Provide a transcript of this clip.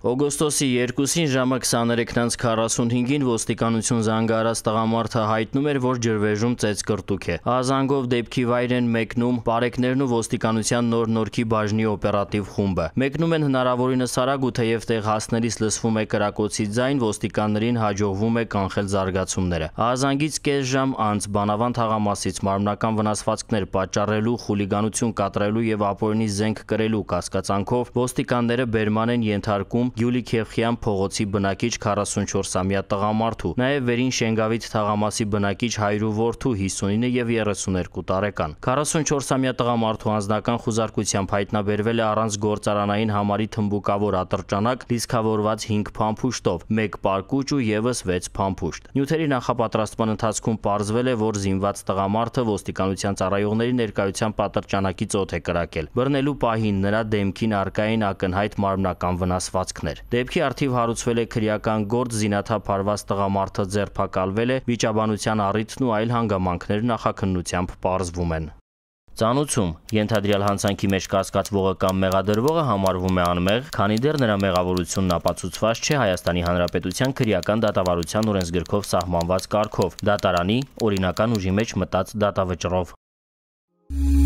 Օգոստոսի 2-ին ժամը 23:45-ին ոստիկանություն զանգարած տղամարդը հայտնում էր, որ ջրվեժում ծեծ կրտուկ է։ Ահազանգով դեպքի վայր են մեկնում Պարեկներն ու ոստիկանության նոր նորքի բաժնի օպերատիվ խումբը։ Մեկնում են հնարավորինս արագ ու թեև տեղ հասնելիս լսվում է կրակոցի ձայն, ոստիկաններին հաջողվում է կանխել զարգացումները։ Ահազանգից կես ժամ անց Բանավան թաղամասից մարմնական վնասվածքներ պատճառելու, խուլիգանություն կատարելու եւ ապօրինի զենք կրելու կասկածանքով ոստիկանները բերման են ենթարկում ներկայացնում Գյուլիկ Եղխյան փողոցի բնակիչ 44-ամյա տղամարդու, նաև Վերին Շենգավիթ թաղամասի բնակիչ հայրու որդու 59 եւ 32 տարեկան։ 44-ամյա տղամարդու անձնական խուզարկությամբ հայտնաբերվել է առանց գործարանային համարի թմբուկավոր ատրճանակ լիցքավորված 5 փամփուշտով, 1 պարկուճ ու եւս 6 փամփուշտ։ Նյութերի նախապատրաստման ընթացքում ողջվել է, որ զինված տղամարդը ոստիկանության ծառայողների ներկայությամբ ատրճանակից օդ է կրակել։ Բռնելու պահին նրա դեմքին արկային ակնհայտ մարմնական վնասվածք տարածքներ։ Դեպքի արդիվ հարուցվել է քրեական գործ, զինաթափ հարված տղամարդը ձերբակալվել է, վիճաբանության առիթն ու այլ հանգամանքները նախաքննությամբ պարզվում են։ Ծանուցում ենթադրյալ հանցանքի մեջ կասկածվողը կամ մեղադրվողը համարվում է անմեղ, քանի դեռ նրա մեղավորությունն ապացուցված չէ Հայաստանի Հանրապետության քրեական դատավարության օրենսգրքով սահմանված կարգով՝ դատարանի օրինական ուժի մեջ մտած դատավճռով։ Thank you.